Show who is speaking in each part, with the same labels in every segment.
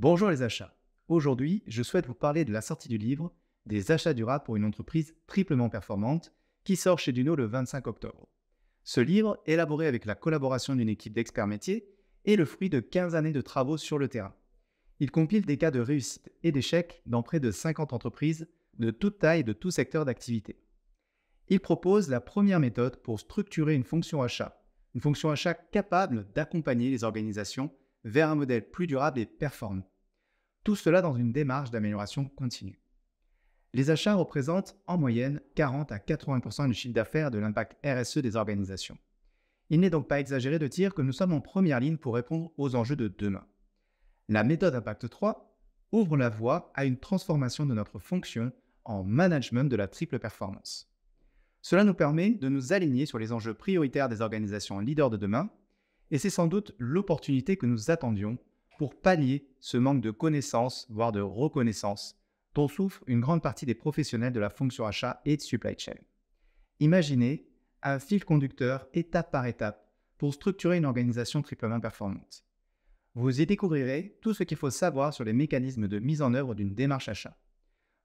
Speaker 1: Bonjour les achats. Aujourd'hui, je souhaite vous parler de la sortie du livre Des achats durables pour une entreprise triplement performante qui sort chez Duno le 25 octobre. Ce livre, élaboré avec la collaboration d'une équipe d'experts métiers, est le fruit de 15 années de travaux sur le terrain. Il compile des cas de réussite et d'échec dans près de 50 entreprises de toute taille et de tout secteur d'activité. Il propose la première méthode pour structurer une fonction achat, une fonction achat capable d'accompagner les organisations vers un modèle plus durable et performant. Tout cela dans une démarche d'amélioration continue. Les achats représentent en moyenne 40 à 80 du chiffre d'affaires de l'impact RSE des organisations. Il n'est donc pas exagéré de dire que nous sommes en première ligne pour répondre aux enjeux de demain. La méthode Impact 3 ouvre la voie à une transformation de notre fonction en management de la triple performance. Cela nous permet de nous aligner sur les enjeux prioritaires des organisations leaders de demain et c'est sans doute l'opportunité que nous attendions pour pallier ce manque de connaissances, voire de reconnaissance, dont souffre une grande partie des professionnels de la fonction achat et de supply chain. Imaginez un fil conducteur étape par étape pour structurer une organisation triplement performante. Vous y découvrirez tout ce qu'il faut savoir sur les mécanismes de mise en œuvre d'une démarche achat.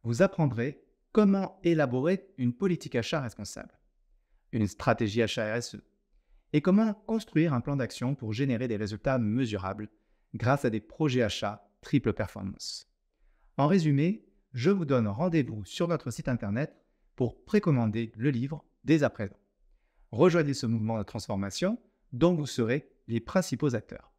Speaker 1: Vous apprendrez comment élaborer une politique achat responsable, une stratégie achat RSE, et comment construire un plan d'action pour générer des résultats mesurables grâce à des projets achats triple performance. En résumé, je vous donne rendez-vous sur notre site internet pour précommander le livre dès à présent. Rejoignez ce mouvement de transformation dont vous serez les principaux acteurs.